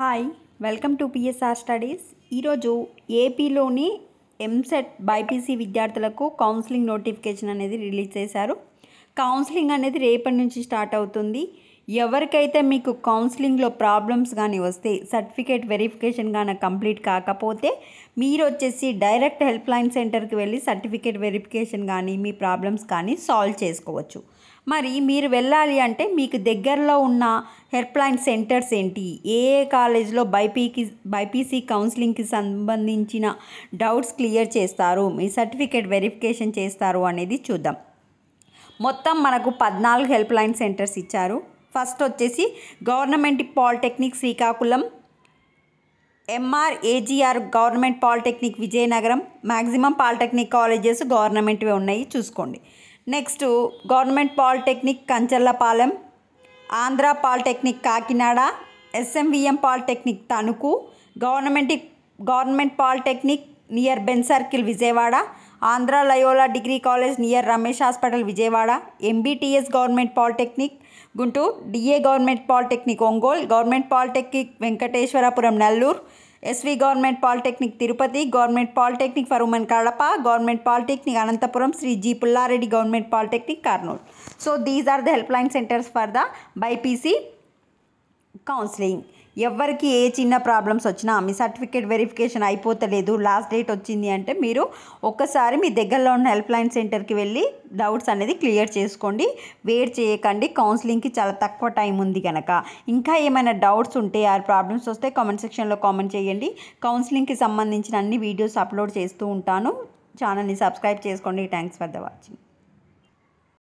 hi welcome to PSR studies ఈరోజు ఏపీలోని EAMCET BiPC విద్యార్థులకు కౌన్సిలింగ్ నోటిఫికేషన్ అనేది రిలీజ్ చేశారు కౌన్సిలింగ్ అనేది రేపటి నుంచి స్టార్ట్ అవుతుంది ఎవరికైతే మీకు కౌన్సిలింగ్లో ప్రాబ్లమ్స్ కానీ వస్తే సర్టిఫికేట్ వెరిఫికేషన్ కానీ కంప్లీట్ కాకపోతే మీరు వచ్చేసి డైరెక్ట్ హెల్ప్ లైన్ సెంటర్కి వెళ్ళి సర్టిఫికేట్ వెరిఫికేషన్ కానీ మీ ప్రాబ్లమ్స్ కానీ సాల్వ్ చేసుకోవచ్చు మరి మీరు వెళ్ళాలి అంటే మీకు దగ్గరలో ఉన్న హెల్ప్ లైన్ సెంటర్స్ ఏంటి ఏ కాలేజ్లో బైపీకి బైపీసీ కౌన్సిలింగ్కి సంబంధించిన డౌట్స్ క్లియర్ చేస్తారు మీ సర్టిఫికేట్ వెరిఫికేషన్ చేస్తారు అనేది చూద్దాం మొత్తం మనకు పద్నాలుగు హెల్ప్ లైన్ సెంటర్స్ ఇచ్చారు ఫస్ట్ వచ్చేసి government polytechnic Srikakulam MR government polytechnic Vizianagaram maximum polytechnic colleges గవర్నమెంట్వే ఉన్నాయి చూసుకోండి next government polytechnic Kancharlapalem Andhra polytechnic Kakinada SMVM polytechnic Tanuku government government polytechnic near Benz circle Vijayawada Andhra Loyola degree college near Ramesh hospital Vijayawada MBTS government polytechnic Guntur DA government polytechnic Ongole government polytechnic Venkateswarapuram Nellore SV government polytechnic Tirupati government polytechnic for women Kadapa government polytechnic Anantapur Sri G Pullareddy government polytechnic Kurnool so these are the help line centres for the BiPC counselling ఎవరికి ఏ చిన్న problems వచ్చినా మీ certificate verification అయిపోతలేదు last date వచ్చింది అంటే మీరు ఒక్కసారి మీ దగ్గరలో ఉన్న హెల్ప్ లైన్ సెంటర్కి వెళ్ళి డౌట్స్ అనేది క్లియర్ చేసుకోండి వెయిట్ చేయకండి కౌన్సిలింగ్కి చాలా తక్కువ టైం ఉంది కనుక ఇంకా ఏమైనా డౌట్స్ ఉంటే ఆ ప్రాబ్లమ్స్ వస్తే కామెంట్ సెక్షన్లో కామెంట్ చేయండి కౌన్సిలింగ్కి సంబంధించిన అన్ని వీడియోస్ అప్లోడ్ చేస్తూ ఉంటాను ఛానల్ని సబ్స్క్రైబ్ చేసుకోండి థ్యాంక్స్ ఫర్ ద వాచింగ్